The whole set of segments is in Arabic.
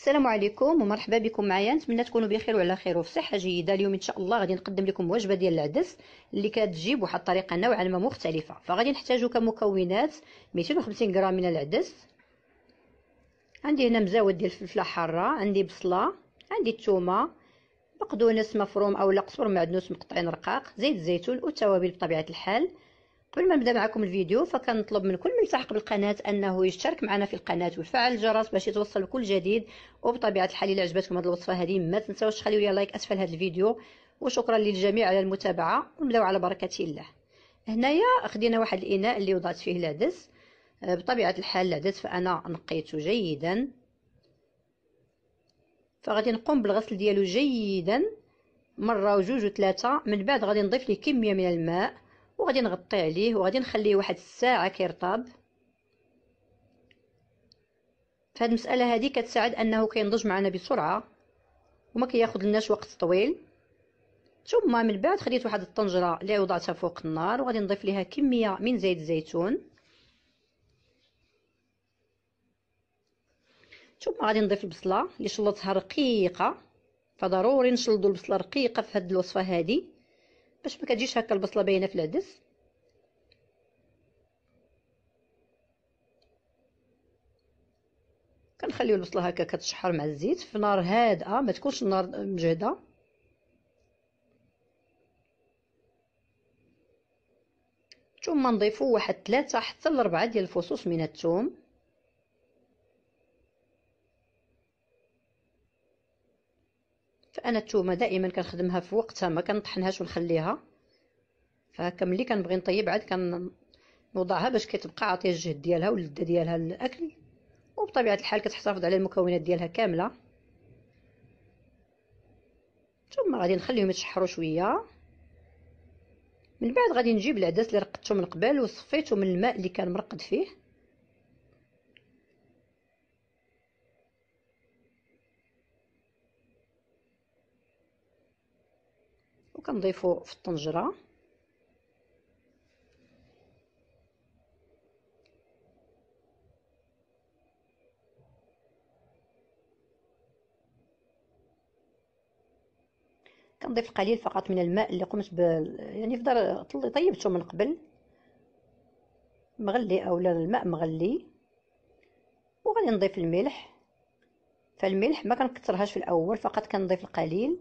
السلام عليكم ومرحبا بكم معايا نتمنى تكونوا بخير وعلى خير وفي صحه جيده اليوم ان شاء الله غادي نقدم لكم وجبه ديال العدس اللي كتجي بواحد الطريقه نوعا ما مختلفه فغادي نحتاجو كمكونات 250 غرام من العدس عندي هنا مزاود ديال الفلفله حاره عندي بصله عندي الثومه بقدونس مفروم او لقصور معدنوس مقطعين رقاق زيت الزيتون والتوابل بطبيعه الحال قبل ما نبدا معكم الفيديو فكنطلب من كل من التحق بالقناه انه يشترك معنا في القناه ويفعل الجرس باش يتوصل كل جديد وبطبيعه الحال الى عجبتكم هذه الوصفه هذه ما تنساوش تخليو لي لايك اسفل هذا الفيديو وشكرا للجميع على المتابعه ونبداو على بركه الله هنايا خدينا واحد الاناء اللي وضعت فيه العدس أه، بطبيعه الحال العدس فانا نقيته جيدا فغادي نقوم بالغسل ديالو جيدا مره وجوج وثلاثه من بعد غادي نضيف ليه كميه من الماء وغادي نغطي عليه وغادي نخليه واحد الساعه كيرطاب فهاد المساله هذه كتساعد انه كينضج معنا بسرعه وما كياخذ لناش وقت طويل ثم من بعد خديت واحد الطنجره اللي وضعتها فوق النار وغادي نضيف ليها كميه من زيت الزيتون ثم غادي نضيف البصله اللي شلطتها رقيقه فضروري نشلضوا البصله رقيقه في هاد الوصفه هذه باش ما كتجيش هكا البصله باينه في العدس كنخليو البصله هكا كتشحر مع الزيت في نار هادئه ما تكونش النار مجهده ثم نضيفو واحد ثلاثة حتى لربعة ديال الفصوص من الثوم انا التومه دائما كنخدمها في وقتها ما كنطحنهاش ونخليها فهكا ملي كنبغي نطيب عاد كنوضعها باش كتبقى عاطيه الجهد ديالها واللذه ديالها للاكل وبطبيعه الحال كتحتفظ على المكونات ديالها كامله ثم غادي نخليهم يتشحروا شويه من بعد غادي نجيب العدس اللي رقدته من قبل وصفيته من الماء اللي كان مرقد فيه وكنضيفو في الطنجره كنضيف قليل فقط من الماء اللي قمت ب يعني فضل طيبته من قبل مغلي اولا الماء مغلي وغادي نضيف الملح فالملح ما كنكثرهاش في الاول فقط كنضيف القليل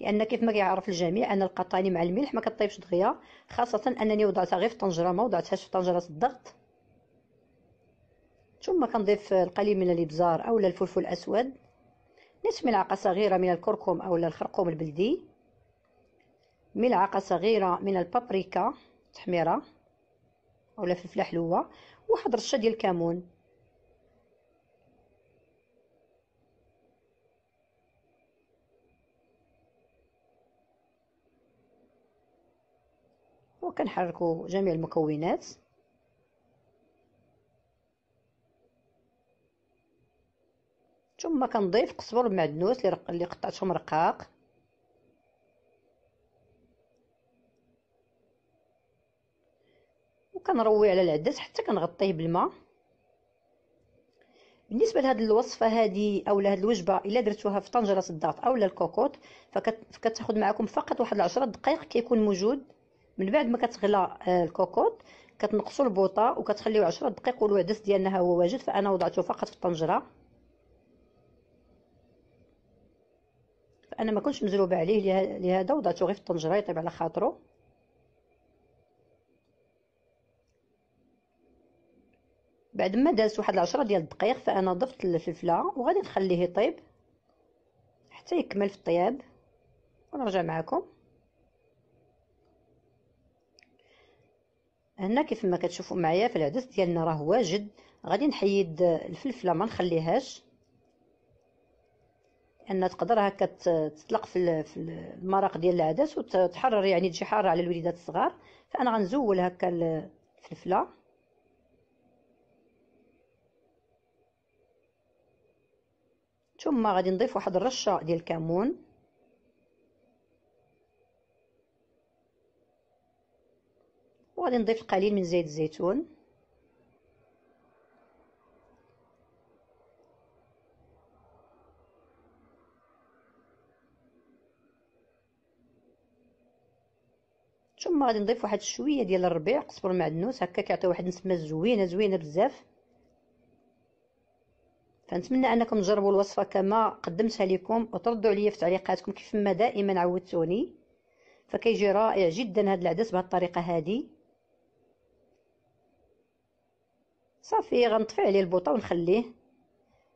لان كيف ما كيعرف الجميع ان القطاني مع الملح ما كطيبش دغيا خاصه انني وضعتها غير في طنجره ما وضعتهاش في طنجره الضغط ثم كنضيف القليل من الابزار او الفلفل الاسود نصف ملعقه صغيره من الكركم او الخرقوم البلدي ملعقه صغيره من البابريكا تحميره او الفلفله حلوه واحد رشه ديال الكمون كنحركو جميع المكونات ثم كنضيف قزبر المعدنوس اللي قطعتهم رقاق وكنروي على العدس حتى كنغطيه بالماء بالنسبه لهاد الوصفه هادي اولا هاد الوجبه الا درتوها في طنجره الضغط اولا الكوكوط فكتاخذ معكم فقط واحد 10 دقائق كيكون موجود من بعد ما كتغلى آه، الكوكوط كتنقصوا البوطه وكتخليو 10 دقائق والعدس ديالنا ها هو واجد فانا وضعته فقط في الطنجره فانا ما كنتش مزروبه عليه لهذا وضعته غير في الطنجره يطيب على خاطره بعد ما دازت واحد العشرة ديال الدقائق فانا ضفت الفلفله وغادي نخليه يطيب حتى يكمل في الطياب ونرجع معكم هنا كيف ما كتشوفوا معايا في العدس ديالنا راه واجد غادي نحيد الفلفله ما نخليهاش ان تقدر هكا تطلق في المرق ديال العدس وتحرر يعني تجي حاره على الوليدات الصغار فانا غنزول هكا الفلفله ثم غادي نضيف واحد الرشه ديال الكمون غادي نضيف القليل من زيت الزيتون ثم غادي نضيف واحد شويه ديال الربيع قزبر معدنوس هكا كيعطي واحد نسمه زوينه زوينه بزاف فنتمنى انكم تجربوا الوصفه كما قدمتها لكم وتردوا عليا في تعليقاتكم كيف ما دائما عودتوني فكيجي رائع جدا هذا العدس بهذه الطريقه هذه صافي غنطفي عليه البوطه ونخليه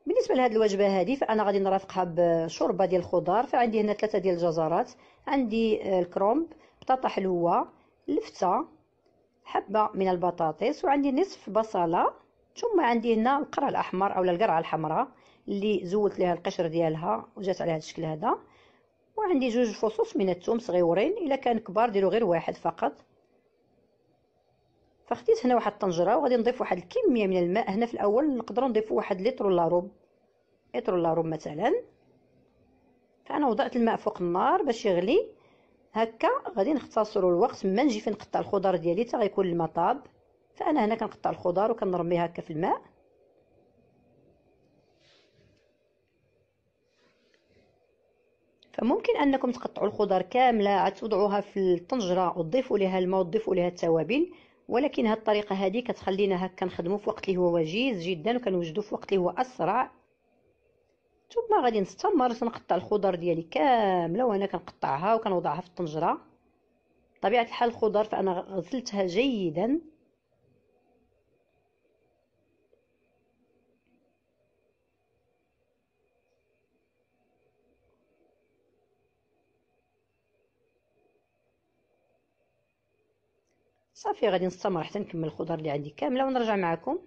بالنسبه لهاد الوجبه هذه فانا غادي نرافقها بشوربه ديال الخضار فعندي هنا ثلاثه ديال الجزرات عندي آه، الكرومب بطاطا حلوه لفته حبه من البطاطس وعندي نصف بصله ثم عندي هنا القرع الاحمر اولا القرعه الحمراء اللي زولت لها القشر ديالها وجات على هذا الشكل هذا وعندي جوج فصوص من الثوم صغيورين الا كان كبار ديروا غير واحد فقط فخديت هنا واحد الطنجره وغادي نضيف واحد الكميه من الماء هنا في الاول نقدروا نضيفوا واحد لتر ولا ربع لتر ولا ربع مثلا فانا وضعت الماء فوق النار باش يغلي هكا غادي نختصروا الوقت ما نجي فين نقطع الخضر ديالي حتى غيكون الماء طاب فانا هنا كنقطع الخضر وكنرميها هكا في الماء فممكن انكم تقطعوا الخضر كامله عاد توضعوها في الطنجره وتضيفوا لها الماء وتضيفوا لها التوابل ولكن هاد الطريقه هذه كتخلينا هكا نخدمو في وقت اللي هو وجيز جدا وكنوجدو في وقت اللي هو اسرع ثم غادي نستمر نقطع الخضر ديالي كامله وانا كنقطعها وكنوضعها في الطنجره بطبيعه الحال الخضر فانا غسلتها جيدا صافي غادي نستمر حتى نكمل الخضر اللي عندي كامله ونرجع معكم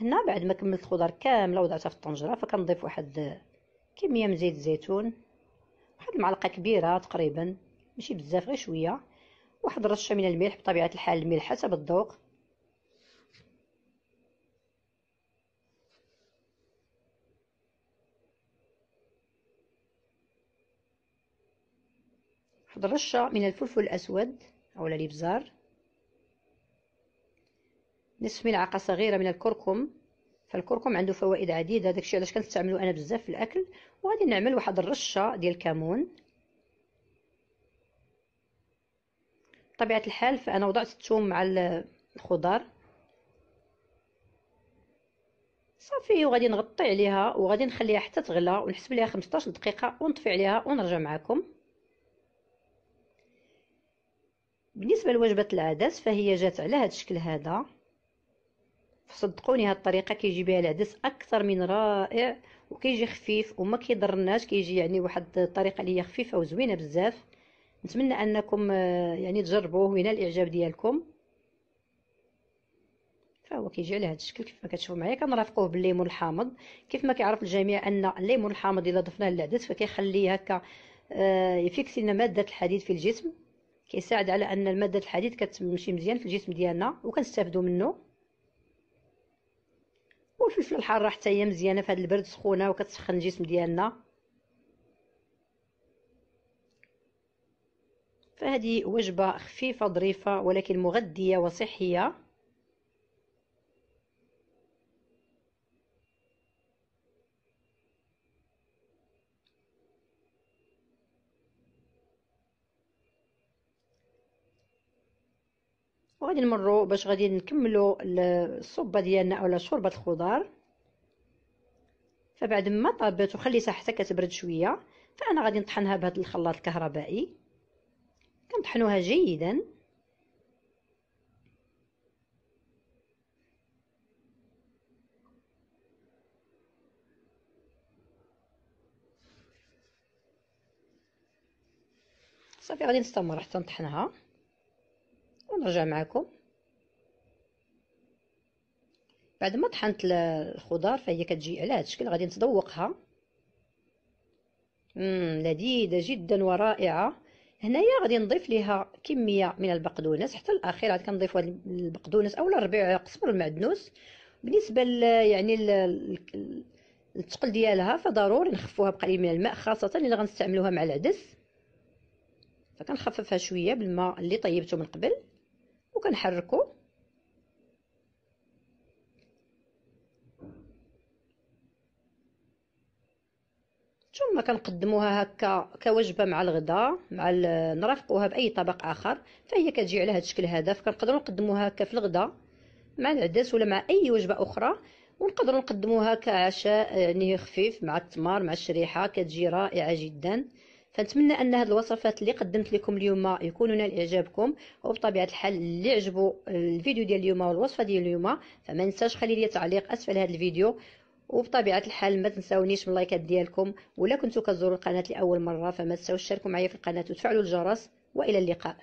هنا بعد ما كملت الخضر كامله وضعتها في الطنجره فكنضيف واحد كميه من زيت الزيتون واحد المعلقه كبيره تقريبا ماشي بزاف غير شويه واحد رشه من الملح بطبيعه الحال الملح حسب الذوق واحد رشه من الفلفل الاسود او الابزار نصف ملعقة صغيرة من الكركم فالكركم عنده فوائد عديدة داكشي علاش كنستعملو أنا بزاف في الأكل وغادي نعمل واحد الرشة ديال الكمون بطبيعة الحال فأنا وضعت الثوم مع الخضر صافي وغادي نغطي عليها وغادي نخليها حتى تغلى ونحسب ليها 15 دقيقة ونطفي عليها ونرجع معكم بالنسبة لوجبة العدس فهي جات على هذا الشكل هذا صدقوني هاد الطريقه كيجي بها العدس اكثر من رائع وكيجي خفيف وما كيضرناش كيجي يعني واحد الطريقه اللي هي خفيفه وزوينه بزاف نتمنى انكم آه، يعني تجربوه وينال الاعجاب ديالكم فهو كيجي على هذا الشكل كيف ما كتشوفوا معايا كنرافقوه بالليمون الحامض كيف ما كيعرف الجميع ان الليمون الحامض الا ضفناه للعدس فكيخلي هكا آه، يفيكس لنا ماده الحديد في الجسم كيساعد على ان ماده الحديد كتمشي مزيان في الجسم ديالنا وكنستافدوا منه وشوف الحاره حتى هي مزيانه في هذا البرد سخونه وكتسخن الجسم ديالنا فهذه وجبه خفيفه ظريفه ولكن مغذيه وصحيه وغادي نمرو باش غادي نكملو الصوبه ديالنا اولا شوربه الخضار فبعد ما طابت وخليتها حتى كتبرد شويه فانا غادي نطحنها بهذا الخلاط الكهربائي كنطحنوها جيدا صافي غادي نستمر حتى نطحنها نرجع معكم بعد ما طحنت الخضار فهي كتجي على هذا الشكل غادي نتذوقها امم لذيذه جدا ورائعه هنايا غادي نضيف ليها كميه من البقدونس حتى الاخير عاد كنضيف البقدونس اولا ربيع قصبر المعدنوس بالنسبه يعني الثقل ديالها فضروري نخفوها بقليل من الماء خاصه الا غنستعملوها مع العدس فكنخففها شويه بالماء اللي طيبته من قبل وكنحركو ثم كنقدموها هكا كوجبه مع الغداء مع نرافقوها باي طبق اخر فهي كتجي على هذا الشكل هذا فكنقدروا نقدموها هكا في الغداء مع العدس ولا مع اي وجبه اخرى ونقدروا نقدموها كعشاء يعني خفيف مع التمر مع الشريحه كتجي رائعه جدا فنتمنى ان هاد الوصفات اللي قدمت لكم اليوم يكونوا نال اعجابكم وبطبيعه الحال اللي عجبو الفيديو ديال اليوم والوصفه ديال اليوم فما ننساش خلي لي تعليق اسفل هذا الفيديو وبطبيعه الحال ما تنساونيش من اللايكات ديالكم ولا كنتو كتزوروا القناه لاول مره فما تنساوش تشاركوا معايا في القناه وتفعلوا الجرس والى اللقاء